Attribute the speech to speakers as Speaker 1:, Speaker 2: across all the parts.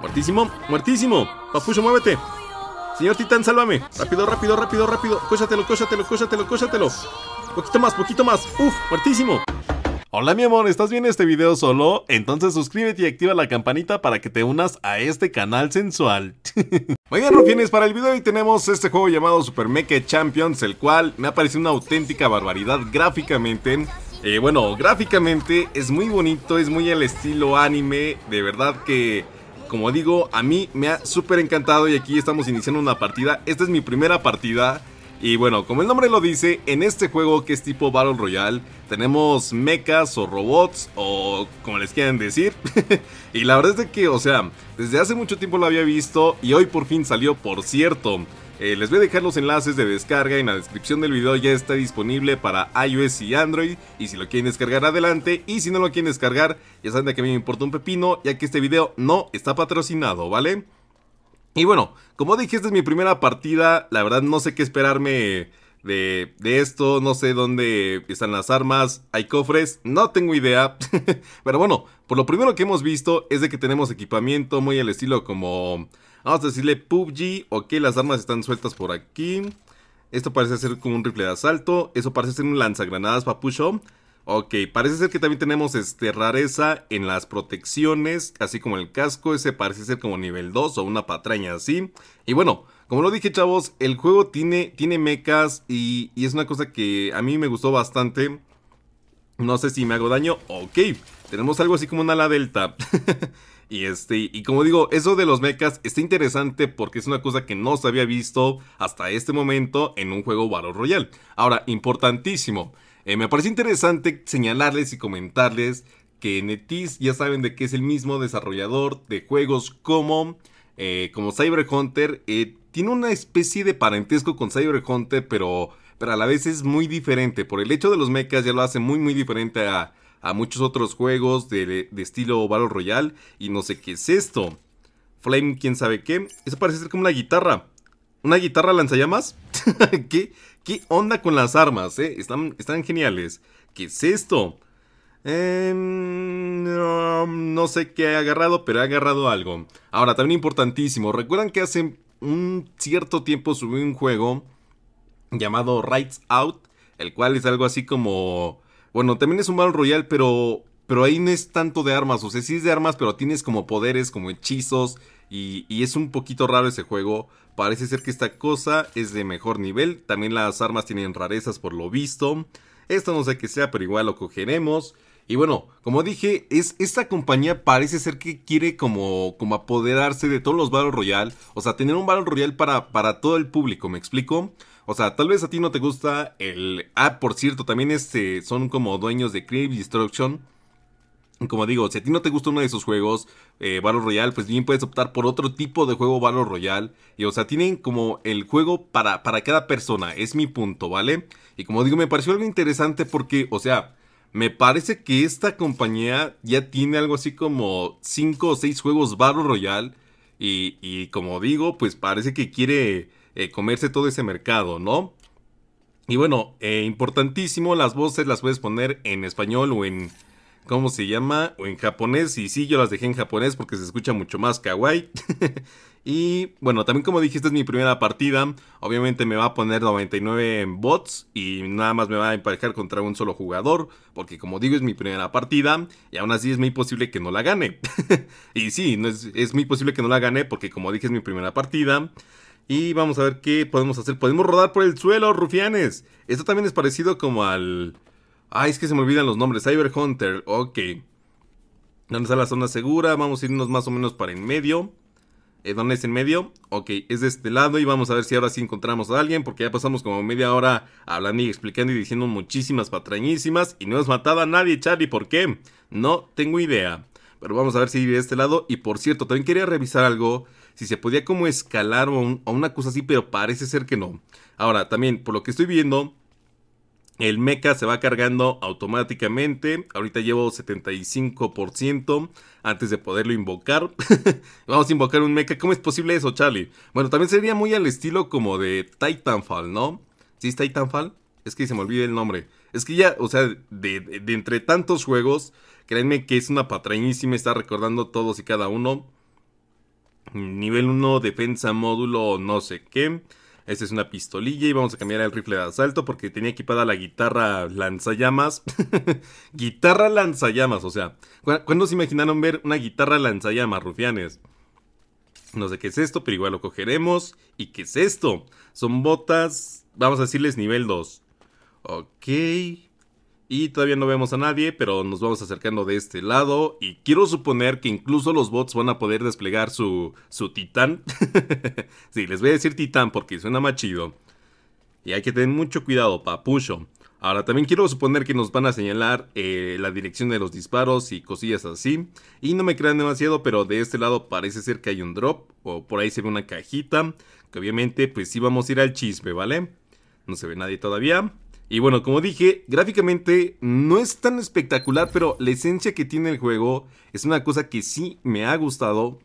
Speaker 1: Muertísimo, muertísimo. Papucho, muévete. Señor Titán, sálvame. Rápido, rápido, rápido, rápido. Cóchatelo, cósatelo, cósatelo, cósatelo. Poquito más, poquito más. Uf, muertísimo. Hola mi amor, ¿estás viendo este video solo? Entonces suscríbete y activa la campanita para que te unas a este canal sensual. Muy bien, Rufines, para el video hoy tenemos este juego llamado Super Mecha Champions, el cual me ha parecido una auténtica barbaridad gráficamente. Eh, bueno, gráficamente es muy bonito, es muy el estilo anime, de verdad que como digo, a mí me ha súper encantado y aquí estamos iniciando una partida. Esta es mi primera partida. Y bueno, como el nombre lo dice, en este juego que es tipo Battle Royale, tenemos mechas o robots o como les quieran decir. y la verdad es que, o sea, desde hace mucho tiempo lo había visto y hoy por fin salió, por cierto. Eh, les voy a dejar los enlaces de descarga en la descripción del video, ya está disponible para iOS y Android. Y si lo quieren descargar, adelante. Y si no lo quieren descargar, ya saben de que a mí me importa un pepino, ya que este video no está patrocinado, ¿vale? Y bueno, como dije, esta es mi primera partida. La verdad no sé qué esperarme de, de esto. No sé dónde están las armas. Hay cofres. No tengo idea. Pero bueno, por lo primero que hemos visto es de que tenemos equipamiento muy al estilo como Vamos a decirle PUBG. Ok, las armas están sueltas por aquí. Esto parece ser como un rifle de asalto. Eso parece ser un lanzagranadas papucho. Ok, parece ser que también tenemos este, rareza en las protecciones, así como el casco, ese parece ser como nivel 2 o una patraña así. Y bueno, como lo dije chavos, el juego tiene, tiene mechas y, es una cosa que a mí me gustó bastante. No sé si me hago daño, ok, tenemos algo así como una ala delta. Y este, y como digo, eso de los mechas está interesante porque es una cosa que no se había visto hasta este momento en un juego Battle Royale. Ahora, importantísimo, eh, me parece interesante señalarles y comentarles que Netis ya saben de que es el mismo desarrollador de juegos como, eh, como Cyber Hunter. Eh, tiene una especie de parentesco con Cyber Hunter, pero, pero a la vez es muy diferente. Por el hecho de los mechas ya lo hace muy muy diferente a, a muchos otros juegos de, estilo Battle Royale y no sé qué es esto. Flame, quién sabe qué. Eso parece ser como una guitarra. ¿Una guitarra lanzallamas? ¿Qué, ¿Qué onda con las armas? Eh? Están, están geniales. ¿Qué es esto? Em, no, sé qué ha agarrado, pero ha agarrado algo. Ahora, también importantísimo. ¿Recuerdan que hace un cierto tiempo subí un juego llamado Rights Out? El cual es algo así como bueno, también es un Battle Royale, pero, pero ahí no es tanto de armas. O sea, sí es de armas, pero tienes como poderes, como hechizos. Y, y es un poquito raro ese juego. Parece ser que esta cosa es de mejor nivel. También las armas tienen rarezas por lo visto. Esto no sé qué sea, pero igual lo cogeremos. Y bueno, como dije, es, esta compañía parece ser que quiere como, como apoderarse de todos los Battle Royale. O sea, tener un Battle Royale para, para todo el público, ¿me explico? O sea, tal vez a ti no te gusta el... Ah, por cierto, también este, son como dueños de Creative Destruction. Como digo, si a ti no te gusta uno de esos juegos, eh, Battle Royale, pues bien puedes optar por otro tipo de juego Battle Royale. Y o sea, tienen como el juego para, para cada persona, es mi punto, ¿vale? Y como digo, me pareció algo interesante porque, o sea, me parece que esta compañía ya tiene algo así como 5 o 6 juegos Battle Royale. Y, como digo, pues parece que quiere eh, comerse todo ese mercado, ¿no? Y bueno, eh, importantísimo, las voces las puedes poner en español o en... ¿Cómo se llama? O en japonés. Y sí, yo las dejé en japonés porque se escucha mucho más kawaii. Y bueno, también como dije, esta es mi primera partida. Obviamente me va a poner 99 bots y nada más me va a emparejar contra un solo jugador. Porque como digo es mi primera partida y aún así es muy posible que no la gane. y sí, es, muy posible que no la gane porque como dije es mi primera partida. Y vamos a ver qué podemos hacer. Podemos rodar por el suelo, rufianes. Esto también es parecido como al... Ay, es que se me olvidan los nombres. Cyber Hunter, ok. ¿Dónde está la zona segura? Vamos a irnos más o menos para en medio. Eh, ¿Dónde es en medio? Ok, es de este lado y vamos a ver si ahora sí encontramos a alguien porque ya pasamos como media hora hablando y explicando y diciendo muchísimas patrañísimas y no hemos matado a nadie, Charlie, ¿por qué? No tengo idea. Pero vamos a ver si vive de este lado y por cierto, también quería revisar algo, si se podía como escalar o una cosa así, pero parece ser que no. Ahora, también, por lo que estoy viendo, el mecha se va cargando automáticamente. Ahorita llevo 75% antes de poderlo invocar. Vamos a invocar un mecha. ¿Cómo es posible eso, Charlie? Bueno, también sería muy al estilo como de Titanfall, ¿no? ¿Sí es Titanfall? Es que se me olvida el nombre. Es que ya, o sea, de, entre tantos juegos, créanme que es una patrañísima está recordando todos y cada uno. Nivel 1, defensa, módulo, no sé qué. Esta es una pistolilla y vamos a cambiar el rifle de asalto porque tenía equipada la guitarra lanzallamas. guitarra lanzallamas, o sea, ¿cuándo se imaginaron ver una guitarra lanzallamas, rufianes? No sé qué es esto, pero igual lo cogeremos. ¿Y qué es esto? Son botas, vamos a decirles nivel 2. Ok. Y todavía no vemos a nadie, pero nos vamos acercando de este lado. Y quiero suponer que incluso los bots van a poder desplegar su, su titán. sí, les voy a decir titán porque suena más chido. Y hay que tener mucho cuidado, papucho. Ahora, también quiero suponer que nos van a señalar eh, la dirección de los disparos y cosillas así. Y no me crean demasiado, pero de este lado parece ser que hay un drop. O por ahí se ve una cajita. Que obviamente, pues sí vamos a ir al chisme, ¿vale? No se ve nadie todavía. Y bueno, como dije, gráficamente no es tan espectacular, pero la esencia que tiene el juego es una cosa que sí me ha gustado.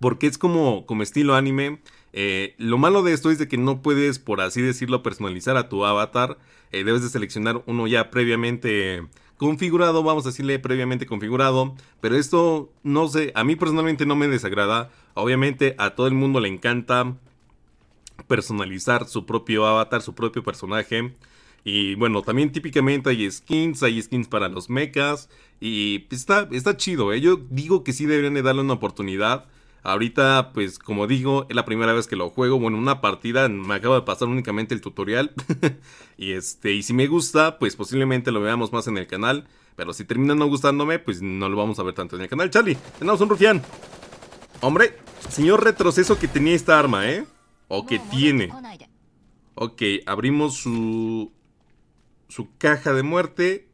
Speaker 1: Porque es como, como estilo anime. Eh, lo malo de esto es de que no puedes, por así decirlo, personalizar a tu avatar. Eh, debes de seleccionar uno ya previamente configurado, vamos a decirle previamente configurado. Pero esto, no sé, a mí personalmente no me desagrada. Obviamente a todo el mundo le encanta personalizar su propio avatar, su propio personaje. Y bueno, también típicamente hay skins, hay skins para los mechas. Y está, chido, ¿eh? yo digo que sí deberían de darle una oportunidad. Ahorita, pues como digo, es la primera vez que lo juego. Bueno, una partida me acaba de pasar únicamente el tutorial. y este, y si me gusta, pues posiblemente lo veamos más en el canal. Pero si termina no gustándome, pues no lo vamos a ver tanto en el canal. Charlie, tenemos un rufián. Hombre, señor retroceso que tenía esta arma, ¿eh? O que tiene. Ok, abrimos su... Su caja de muerte.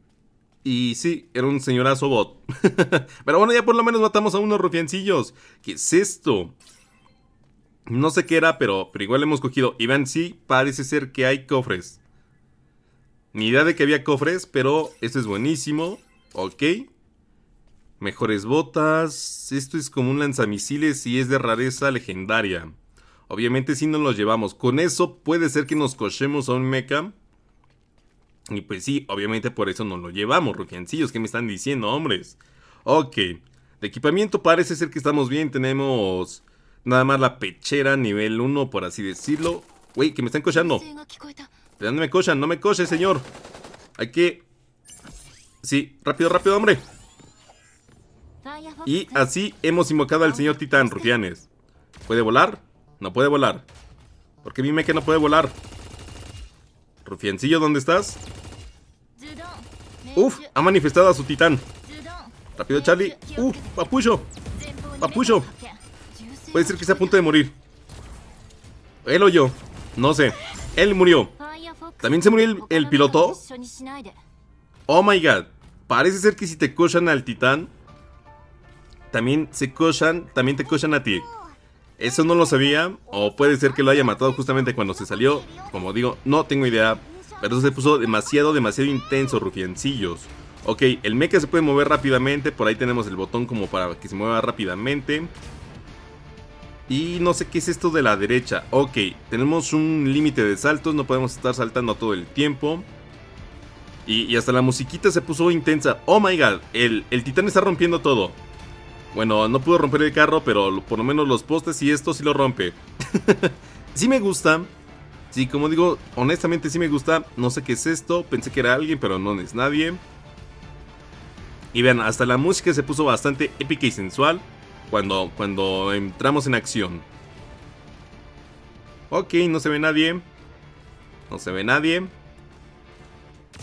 Speaker 1: Y sí, era un señorazo bot. Pero bueno, ya por lo menos matamos a unos rufiancillos. ¿Qué es esto? No sé qué era, pero, pero igual hemos cogido. Iván, sí, parece ser que hay cofres. Ni idea de que había cofres, pero esto es buenísimo. Ok. Mejores botas. Esto es como un lanzamisiles y es de rareza legendaria. Obviamente si sí nos llevamos. Con eso puede ser que nos cochemos a un mecha. Y pues sí, obviamente por eso nos lo llevamos, rufiancillos. ¿Qué me están diciendo, hombres? Ok. De equipamiento parece ser que estamos bien. Tenemos nada más la pechera nivel 1, por así decirlo. Wey que me están cochando. ¿De no me cochan? No me coche, señor. Hay que... Sí, rápido, rápido, hombre. Y así hemos invocado al señor Titán, rufianes. ¿Puede volar? No puede volar. ¿Por qué que no puede volar? Rufiancillo, ¿dónde estás? Uf, ha manifestado a su titán. Rápido, Charlie. Uf, papucho. Papucho. Puede ser que esté a punto de morir. Él o yo. No sé. Él murió. ¿También se murió el, piloto? Oh my god. Parece ser que si te cochan al titán, también se cochan, también te cochan a ti. Eso no lo sabía, o puede ser que lo haya matado justamente cuando se salió. Como digo, no tengo idea. Pero eso se puso demasiado, demasiado intenso, rufiencillos Ok, el mecha se puede mover rápidamente. Por ahí tenemos el botón como para que se mueva rápidamente. Y no sé qué es esto de la derecha. Ok, tenemos un límite de saltos. No podemos estar saltando todo el tiempo. Y, hasta la musiquita se puso intensa. Oh my god, el, el titán está rompiendo todo. Bueno, no pudo romper el carro, pero por lo menos los postes y esto sí lo rompe. sí me gusta. Sí, como digo, honestamente sí me gusta. No sé qué es esto. Pensé que era alguien, pero no es nadie. Y vean, hasta la música se puso bastante épica y sensual cuando, cuando entramos en acción. Ok, no se ve nadie. No se ve nadie.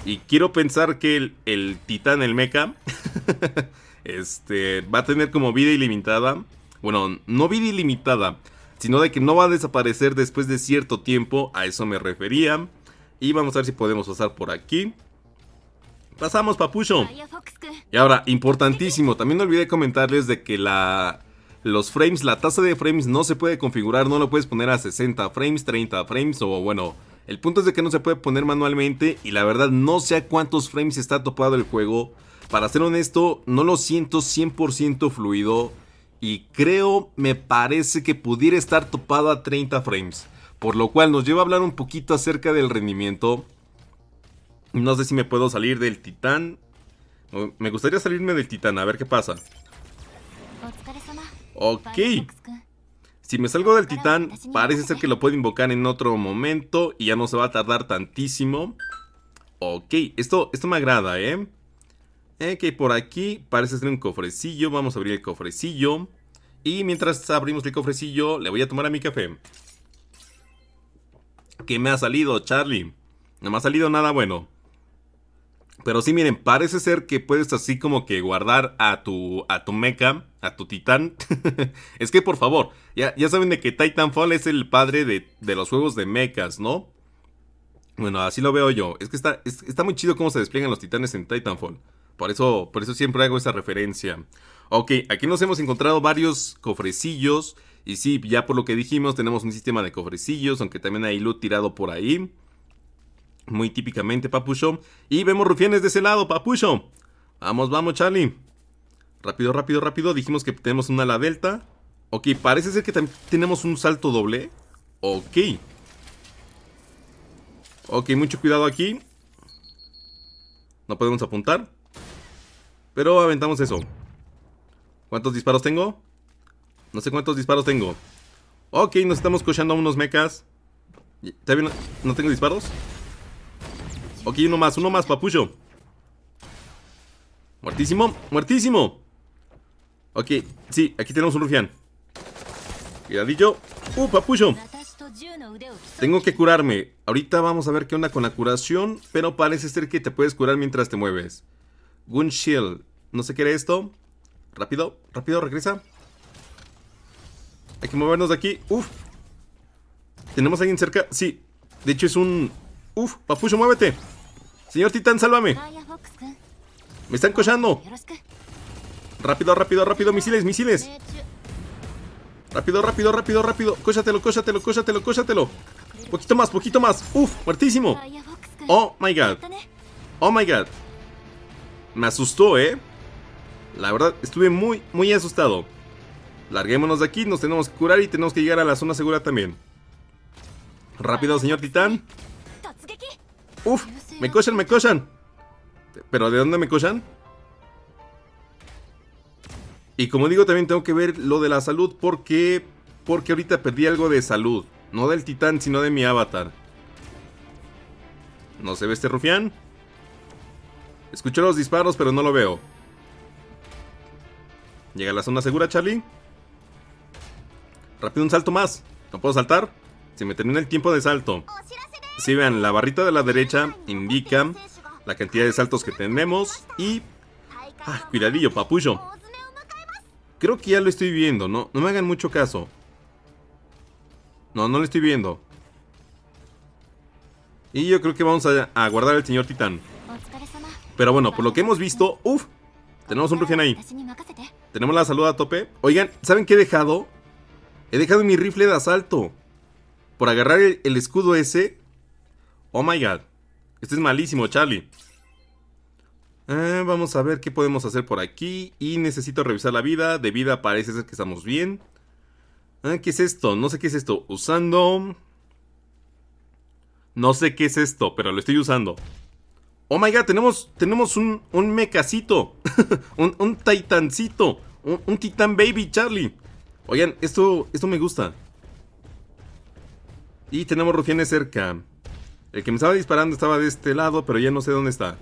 Speaker 1: Y quiero pensar que el, el titán, el mecha... Este, va a tener como vida ilimitada. Bueno, no vida ilimitada, sino de que no va a desaparecer después de cierto tiempo. A eso me refería. Y vamos a ver si podemos pasar por aquí. Pasamos, papucho. Y ahora, importantísimo, también no olvidé comentarles de que la... Los frames, la tasa de frames no se puede configurar, no lo puedes poner a 60 frames, 30 frames o bueno, el punto es de que no se puede poner manualmente y la verdad no sé a cuántos frames está topado el juego para ser honesto, no lo siento 100% fluido y creo, me parece que pudiera estar topado a 30 frames. Por lo cual nos lleva a hablar un poquito acerca del rendimiento. No sé si me puedo salir del titán. Me gustaría salirme del titán, a ver qué pasa. Ok. Si me salgo del titán, parece ser que lo puedo invocar en otro momento y ya no se va a tardar tantísimo. Ok, esto, esto me agrada, ¿eh? que por aquí parece ser un cofrecillo. Vamos a abrir el cofrecillo. Y mientras abrimos el cofrecillo, le voy a tomar a mi café. ¿Qué me ha salido, Charlie? No me ha salido nada bueno. Pero sí, miren, parece ser que puedes así como que guardar a tu, a tu mecha, a tu titán. es que por favor, ya, saben de que Titanfall es el padre de, los juegos de mechas, ¿no? Bueno, así lo veo yo. Es que está, está muy chido cómo se despliegan los titanes en Titanfall. Por eso, por eso siempre hago esa referencia. Ok, aquí nos hemos encontrado varios cofrecillos. Y sí, ya por lo que dijimos, tenemos un sistema de cofrecillos, aunque también hay loot tirado por ahí. Muy típicamente, papucho. Y vemos rufianes de ese lado, papucho. Vamos, vamos, Charlie. Rápido, rápido, rápido. Dijimos que tenemos una ala delta. Ok, parece ser que también tenemos un salto doble. Ok. Ok, mucho cuidado aquí. No podemos apuntar. Pero aventamos eso. ¿Cuántos disparos tengo? No sé cuántos disparos tengo. Ok, nos estamos cochando a unos mechas. no, no tengo disparos? Ok, uno más, uno más, papucho. Muertísimo, muertísimo. Ok, sí, aquí tenemos un rufián. Cuidadillo. ¡Uh, papucho! Tengo que curarme. Ahorita vamos a ver qué onda con la curación, pero parece ser que te puedes curar mientras te mueves. Gunshield. No se qué esto. Rápido, rápido, regresa. Hay que movernos de aquí. Uf. ¿Tenemos a alguien cerca? Sí. De hecho es un... Uf, Papucho, muévete. Señor Titán, sálvame. Me están cochando. Rápido, rápido, rápido. Misiles, misiles. Rápido, rápido, rápido, rápido. Cóchatelo, cóchatelo, cóchatelo, cóchatelo. Poquito más, poquito más. Uf, muertísimo. Oh, my God. Oh, my God. Me asustó, ¿eh? La verdad, estuve muy, muy asustado. Larguémonos de aquí, nos tenemos que curar y tenemos que llegar a la zona segura también. Rápido, señor titán. Uf, me cochan, me cochan. ¿Pero de dónde me cochan? Y como digo, también tengo que ver lo de la salud porque... Porque ahorita perdí algo de salud. No del titán, sino de mi avatar. No se ve este rufián. Escuché los disparos, pero no lo veo. Llega a la zona segura, Charlie. Rápido, un salto más. No puedo saltar. Se me termina el tiempo de salto. Si vean, la barrita de la derecha indica la cantidad de saltos que tenemos y... Ah, cuidadillo, papullo. Creo que ya lo estoy viendo, ¿no? No me hagan mucho caso. No, no lo estoy viendo. Y yo creo que vamos a, a guardar al señor Titán. Pero bueno, por lo que hemos visto, uff, tenemos un rufián ahí. Tenemos la salud a tope. Oigan, ¿saben qué he dejado? He dejado mi rifle de asalto. Por agarrar el, escudo ese. Oh my god. Esto es malísimo, Charlie. Eh, vamos a ver qué podemos hacer por aquí. Y necesito revisar la vida. De vida parece ser que estamos bien. Eh, ¿Qué es esto? No sé qué es esto. Usando... No sé qué es esto, pero lo estoy usando. Oh my god, tenemos, tenemos un, un mecacito. un, titancito. Un, un, titán baby, Charlie. Oigan, esto, esto me gusta. Y tenemos rufianes cerca. El que me estaba disparando estaba de este lado, pero ya no sé dónde está.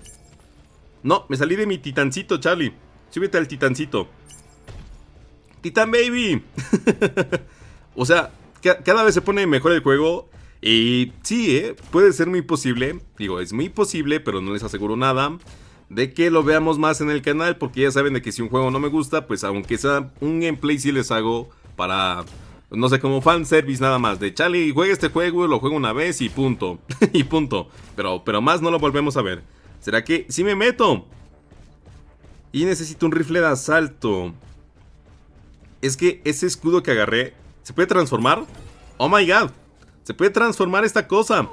Speaker 1: No, me salí de mi titancito, Charlie. Súbete al titancito. ¡Titán Baby! o sea, cada vez se pone mejor el juego. Y sí, ¿eh? puede ser muy posible, digo, es muy posible, pero no les aseguro nada, de que lo veamos más en el canal, porque ya saben de que si un juego no me gusta, pues aunque sea un gameplay sí les hago para, no sé, como fanservice nada más, de Charlie, juegue este juego, lo juego una vez y punto, y punto, pero, pero más no lo volvemos a ver. ¿Será que si me meto? Y necesito un rifle de asalto. Es que ese escudo que agarré, ¿se puede transformar? ¡Oh my god! Se puede transformar esta cosa.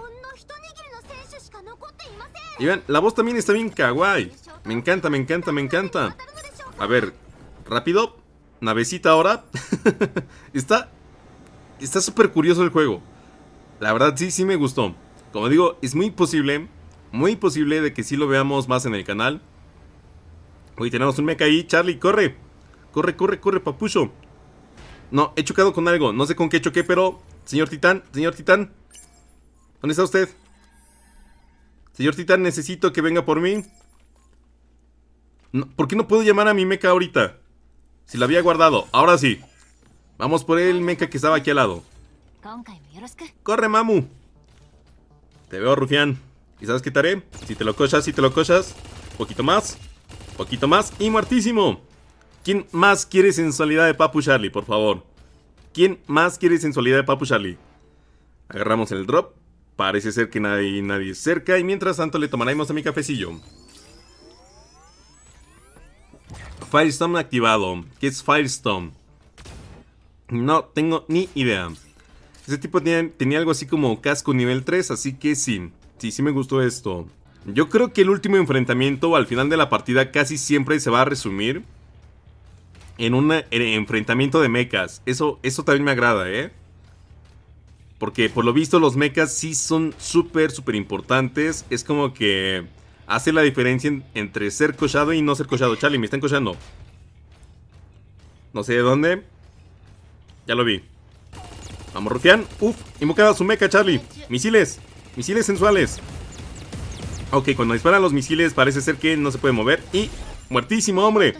Speaker 1: Y vean, la voz también está bien kawaii. Me encanta, me encanta, me encanta. A ver, rápido. Navecita ahora. está... Está súper curioso el juego. La verdad sí, sí me gustó. Como digo, es muy posible, muy posible de que sí lo veamos más en el canal. Uy, tenemos un mecha ahí. Charlie, corre. Corre, corre, corre, papucho. No, he chocado con algo. No sé con qué choqué, pero Señor Titán, señor Titán. ¿Dónde está usted? Señor Titán, necesito que venga por mí. ¿Por qué no puedo llamar a mi meca ahorita? Si la había guardado. Ahora sí. Vamos por el Mecha que estaba aquí al lado. ¡Corre, mamu! Te veo, rufián. ¿Y sabes qué te Si te lo cojas, si te lo cochas. Poquito más. Poquito más. Y muertísimo. ¿Quién más quiere sensualidad de Papu Charlie, por favor? ¿Quién más quiere sensualidad de Papu Charlie? Agarramos el drop. Parece ser que nadie, nadie es cerca. Y mientras tanto le tomaremos a mi cafecillo. Firestorm activado. ¿Qué es Firestorm? No tengo ni idea. Ese tipo tenía, tenía, algo así como casco nivel 3, así que sí. Sí, sí me gustó esto. Yo creo que el último enfrentamiento al final de la partida casi siempre se va a resumir en un eh, enfrentamiento de mechas. Eso, eso también me agrada, ¿eh? Porque por lo visto los mechas sí son súper, súper importantes. Es como que hace la diferencia entre ser cochado y no ser cochado. Charlie, me están cochando. No sé de dónde. Ya lo vi. Vamos, Uf, invocada su mecha, Charlie. Misiles. Misiles sensuales. Ok, cuando disparan los misiles parece ser que no se puede mover. Y muertísimo, hombre.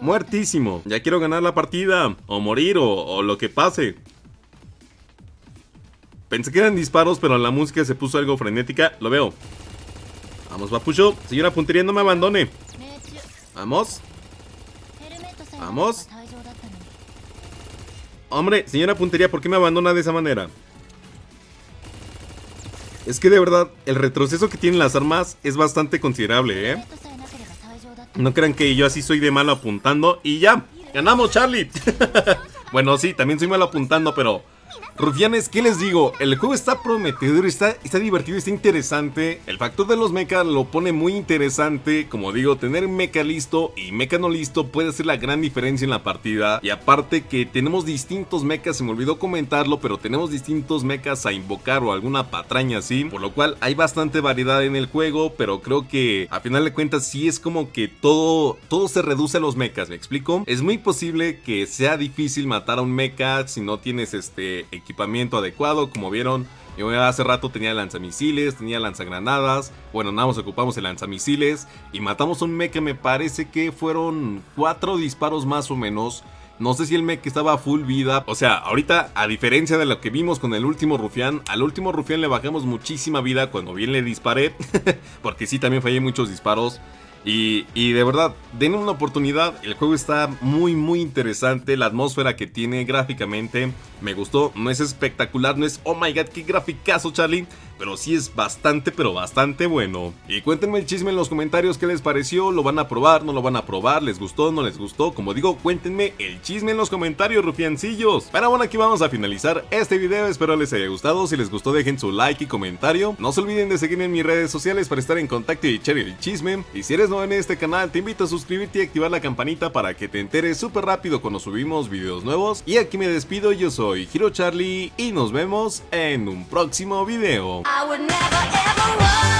Speaker 1: Muertísimo. Ya quiero ganar la partida. O morir, o, lo que pase. Pensé que eran disparos, pero la música se puso algo frenética. Lo veo. Vamos, Papucho. Señora puntería, no me abandone. Vamos. Vamos. Hombre, señora puntería, ¿por qué me abandona de esa manera? Es que de verdad, el retroceso que tienen las armas es bastante considerable, ¿eh? No crean que yo así soy de malo apuntando y ya, ganamos Charlie. bueno, sí, también soy malo apuntando, pero Rufianes, ¿qué les digo? El juego está prometedor, está, divertido, está interesante. El factor de los mechas lo pone muy interesante. Como digo, tener mecha listo y mecha no listo puede hacer la gran diferencia en la partida. Y aparte que tenemos distintos mechas, se me olvidó comentarlo, pero tenemos distintos mechas a invocar o alguna patraña así. Por lo cual hay bastante variedad en el juego, pero creo que a final de cuentas sí es como que todo, todo se reduce a los mechas, ¿me explico? Es muy posible que sea difícil matar a un mecha si no tienes este equipamiento adecuado, como vieron. Yo hace rato tenía lanzamisiles, tenía lanzagranadas. Bueno, nada más ocupamos el lanzamisiles. Y matamos un mech que me parece que fueron cuatro disparos más o menos. No sé si el mech estaba a full vida. O sea, ahorita, a diferencia de lo que vimos con el último rufián, al último rufián le bajamos muchísima vida cuando bien le disparé. porque sí, también fallé muchos disparos. Y, de verdad, den una oportunidad. El juego está muy, muy interesante. La atmósfera que tiene gráficamente me gustó. No es espectacular, no es oh my god, qué graficazo, Charlie pero sí es bastante, pero bastante bueno. Y cuéntenme el chisme en los comentarios, qué les pareció, lo van a probar, no lo van a probar, les gustó, no les gustó, como digo, cuéntenme el chisme en los comentarios, rufiancillos. Pero bueno, aquí vamos a finalizar este video, espero les haya gustado, si les gustó dejen su like y comentario, no se olviden de seguirme en mis redes sociales para estar en contacto y echar el chisme, y si eres nuevo en este canal, te invito a suscribirte y activar la campanita para que te enteres súper rápido cuando subimos videos nuevos, y aquí me despido, yo soy Hiro Charlie, y nos vemos en un próximo video. I would never ever run.